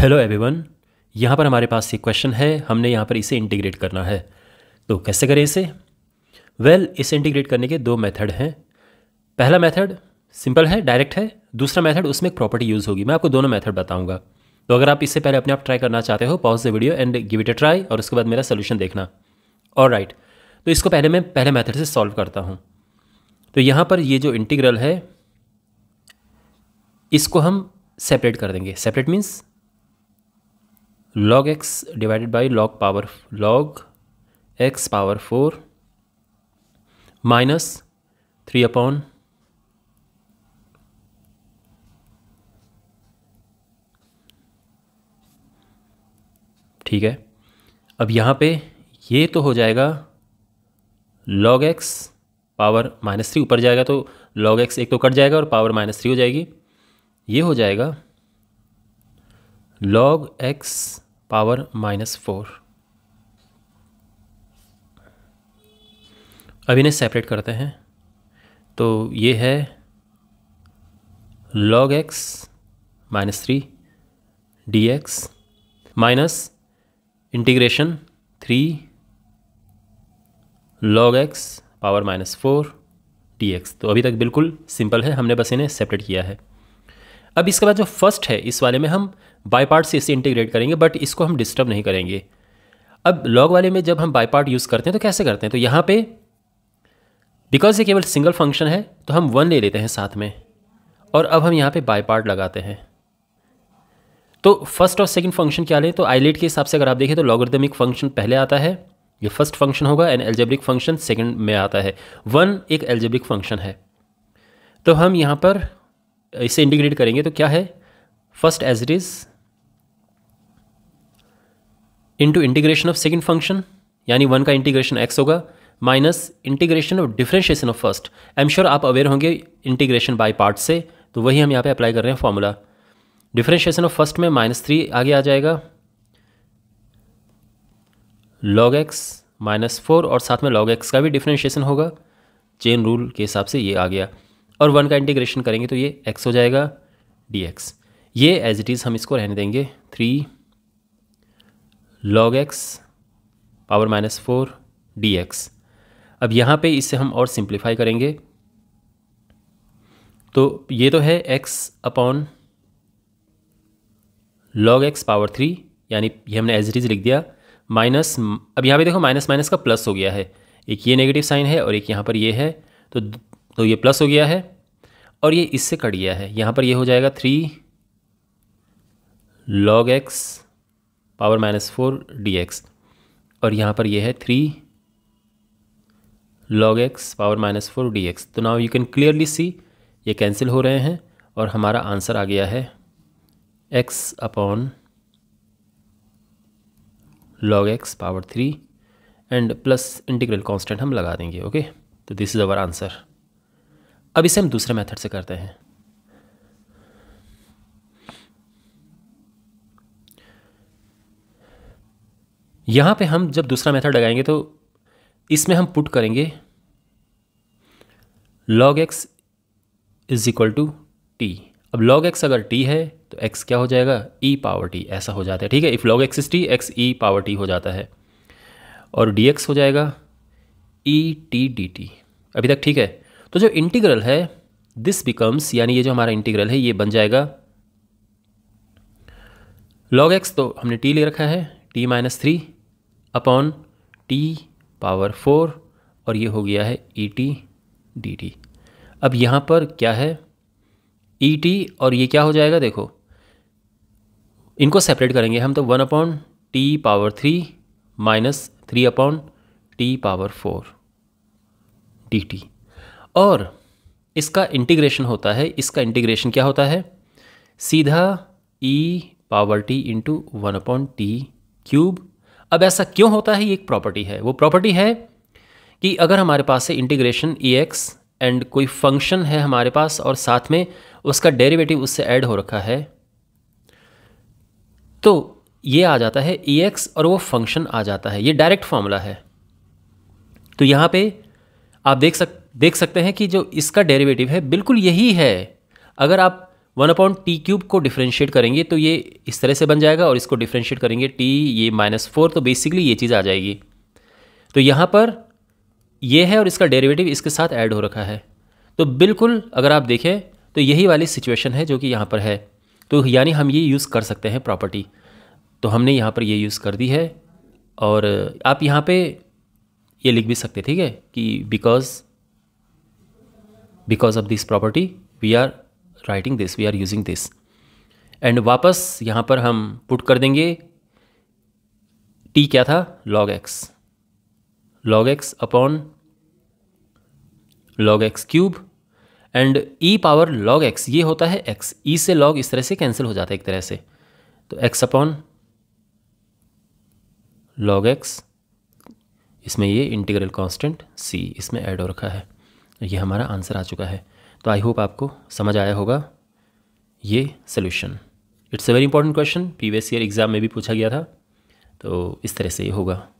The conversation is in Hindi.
हेलो एवरीवन यहाँ पर हमारे पास एक क्वेश्चन है हमने यहाँ पर इसे इंटीग्रेट करना है तो कैसे करें इसे वेल well, इसे इंटीग्रेट करने के दो मेथड हैं पहला मेथड सिंपल है डायरेक्ट है दूसरा मेथड उसमें एक प्रॉपर्टी यूज़ होगी मैं आपको दोनों मेथड बताऊंगा तो अगर आप इससे पहले अपने आप ट्राई करना चाहते हो pause the video and give it a try और उसके बाद मेरा सोल्यूशन देखना और राइट right. तो इसको पहले मैं पहले मैथड से सॉल्व करता हूँ तो यहाँ पर ये जो इंटीग्रल है इसको हम सेपरेट कर देंगे separate means log x divided by log power log x power 4 minus 3 upon ठीक है अब यहाँ पे ये तो हो जाएगा log x power minus three ऊपर जाएगा तो log x एक तो कट जाएगा और पावर माइनस थ्री हो जाएगी ये हो जाएगा log x power minus four अब इन्हें सेपरेट करते हैं तो ये है log x minus three d x minus integration three log x power minus four d x तो अभी तक बिल्कुल सिंपल है हमने बस इन्हें सेपरेट किया है अब इसके बाद जो फर्स्ट है इस वाले में हम बाई पार्ट से इसे इंटीग्रेट करेंगे बट इसको हम डिस्टर्ब नहीं करेंगे अब लॉग वाले में जब हम बाई पार्ट यूज़ करते हैं तो कैसे करते हैं तो यहाँ पे बिकॉज ये केवल सिंगल फंक्शन है तो हम वन ले लेते हैं साथ में और अब हम यहाँ पे बाई पार्ट लगाते हैं तो फर्स्ट और सेकंड फंक्शन क्या लें तो आईलेट के हिसाब से अगर आप देखें तो लॉगरिदमिक फंक्शन पहले आता है ये फर्स्ट फंक्शन होगा एंड एल्जेब्रिक फंक्शन सेकंड में आता है वन एक एल्जेब्रिक फंक्शन है तो हम यहाँ पर इसे इंटीग्रेट करेंगे तो क्या है first as it is into integration of second function यानी वन का इंटीग्रेशन एक्स होगा minus integration of differentiation of first I am sure आप अवेयर होंगे इंटीग्रेशन बाय पार्ट से तो वही हम यहाँ पे अप्लाई कर रहे हैं फॉर्मूला डिफ्रेंशिएशन ऑफ फर्स्ट में माइनस थ्री आगे आ जाएगा लॉग एक्स माइनस फोर और साथ में लॉग एक्स का भी डिफ्रेंशिएशन होगा चेन रूल के हिसाब से ये आ गया और वन का इंटीग्रेशन करेंगे तो ये एक्स हो जाएगा डी एक्स ये एज इट इज़ हम इसको रहने देंगे three log x power minus four d x अब यहाँ पे इसे हम और सिंप्लीफाई करेंगे तो ये तो है x upon log x power three यानी ये हमने एज इट इज़ लिख दिया माइनस अब यहाँ पे देखो माइनस माइनस का प्लस हो गया है एक ये नेगेटिव साइन है और एक यहाँ पर ये है तो तो ये प्लस हो गया है और ये इससे कट गया है यहाँ पर ये हो जाएगा three log x power minus four d x और यहाँ पर ये है three log x power minus four d x तो now you can clearly see ये कैंसिल हो रहे हैं और हमारा आंसर आ गया है x upon log x power three and plus integral constant हम लगा देंगे ओके तो दिस इज़ अवर आंसर अब इसे हम दूसरे मेथड से करते हैं यहां पे हम जब दूसरा मेथड लगाएंगे तो इसमें हम पुट करेंगे log x is equal to t अब log x अगर t है तो x क्या हो जाएगा e पावर t ऐसा हो जाता है ठीक है if log x is t x e power t हो जाता है और dx हो जाएगा e t dt अभी तक ठीक है तो जो इंटीग्रल है दिस बिकम्स यानी ये जो हमारा इंटीग्रल है ये बन जाएगा लॉग एक्स तो हमने टी ले रखा है t minus three upon t power four और ये हो गया है ई टी डी टी अब यहाँ पर क्या है ई e टी और ये क्या हो जाएगा देखो इनको सेपरेट करेंगे हम तो one upon t power three minus three upon t power four d t और इसका इंटीग्रेशन होता है इसका इंटीग्रेशन क्या होता है सीधा e power t into one upon t cube अब ऐसा क्यों होता है ये एक प्रॉपर्टी है वो प्रॉपर्टी है कि अगर हमारे पास है इंटीग्रेशन ई एक्स एंड कोई फंक्शन है हमारे पास और साथ में उसका डेरिवेटिव उससे ऐड हो रखा है तो ये आ जाता है ई e एक्स और वो फंक्शन आ जाता है ये डायरेक्ट फॉर्मूला है तो यहाँ पे आप देख सकते देख सकते हैं कि जो इसका डेरिवेटिव है बिल्कुल यही है अगर आप वन अपॉन टी क्यूब को डिफ्रेंशिएट करेंगे तो ये इस तरह से बन जाएगा और इसको डिफ्रेंशिएट करेंगे टी ये माइनस फोर तो बेसिकली ये चीज़ आ जाएगी तो यहाँ पर ये है और इसका डेरिवेटिव इसके साथ ऐड हो रखा है तो बिल्कुल अगर आप देखें तो यही वाली सिचुएशन है जो कि यहाँ पर है तो यानी हम ये यूज़ कर सकते हैं प्रॉपर्टी तो हमने यहाँ पर ये यूज़ कर दी है और आप यहाँ पे ये लिख भी सकते ठीक है कि because because of this property we are writing this we are using this and वापस यहाँ पर हम पुट कर देंगे टी क्या था log x log x upon log x cube and e power log x ये होता है एक्स ई e से लॉग इस तरह से कैंसिल हो जाता है एक तरह से तो एक्स अपॉन लॉग एक्स इसमें ये इंटीग्रल कांस्टेंट सी इसमें ऐड हो रखा है ये हमारा आंसर आ चुका है तो आई होप आपको समझ आया होगा ये solution it's a very important question previous year exam में भी पूछा गया था तो इस तरह से ये होगा